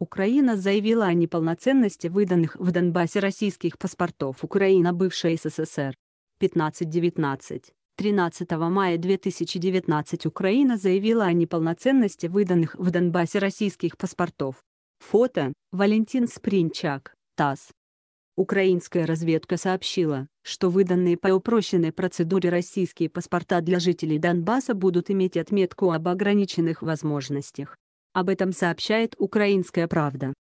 Украина заявила о неполноценности выданных в Донбассе российских паспортов Украина бывшая СССР. 15-19. 13 мая 2019 Украина заявила о неполноценности выданных в Донбассе российских паспортов. Фото – Валентин Спринчак, ТАСС. Украинская разведка сообщила, что выданные по упрощенной процедуре российские паспорта для жителей Донбасса будут иметь отметку об ограниченных возможностях об этом сообщает «Украинская правда».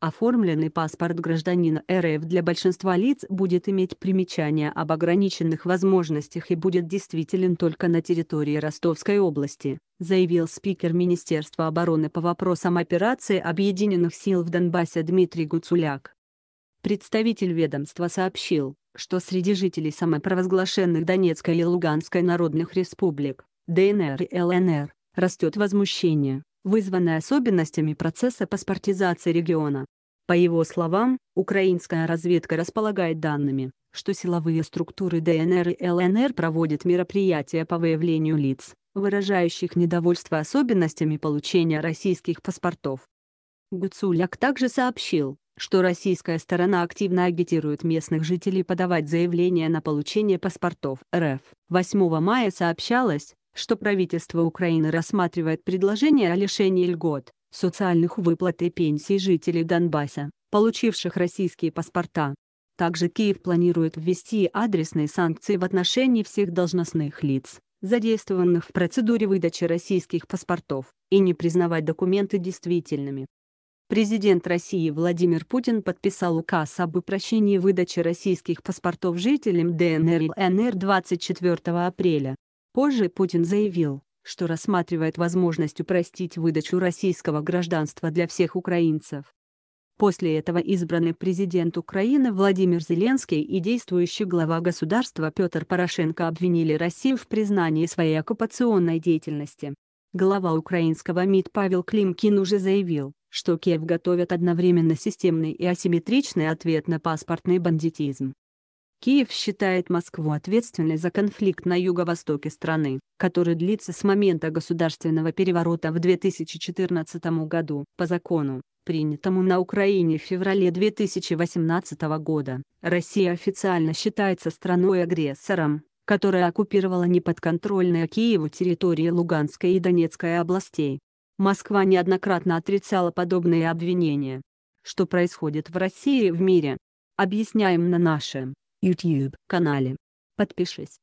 Оформленный паспорт гражданина РФ для большинства лиц будет иметь примечание об ограниченных возможностях и будет действителен только на территории Ростовской области, заявил спикер Министерства обороны по вопросам операции Объединенных сил в Донбассе Дмитрий Гуцуляк. Представитель ведомства сообщил, что среди жителей самопровозглашенных Донецкой и Луганской народных республик, ДНР и ЛНР, растет возмущение вызванной особенностями процесса паспортизации региона. По его словам, украинская разведка располагает данными, что силовые структуры ДНР и ЛНР проводят мероприятия по выявлению лиц, выражающих недовольство особенностями получения российских паспортов. Гуцуляк также сообщил, что российская сторона активно агитирует местных жителей подавать заявления на получение паспортов РФ. 8 мая сообщалось, что правительство Украины рассматривает предложение о лишении льгот, социальных выплат и пенсий жителей Донбасса, получивших российские паспорта. Также Киев планирует ввести адресные санкции в отношении всех должностных лиц, задействованных в процедуре выдачи российских паспортов, и не признавать документы действительными. Президент России Владимир Путин подписал указ об упрощении выдачи российских паспортов жителям ДНР и ЛНР 24 апреля. Позже Путин заявил, что рассматривает возможность упростить выдачу российского гражданства для всех украинцев. После этого избранный президент Украины Владимир Зеленский и действующий глава государства Петр Порошенко обвинили Россию в признании своей оккупационной деятельности. Глава украинского МИД Павел Климкин уже заявил, что Киев готовит одновременно системный и асимметричный ответ на паспортный бандитизм. Киев считает Москву ответственной за конфликт на юго-востоке страны, который длится с момента государственного переворота в 2014 году по закону, принятому на Украине в феврале 2018 года. Россия официально считается страной-агрессором, которая оккупировала неподконтрольные Киеву территории Луганской и Донецкой областей. Москва неоднократно отрицала подобные обвинения. Что происходит в России и в мире? Объясняем на нашем YouTube канале. Подпишись.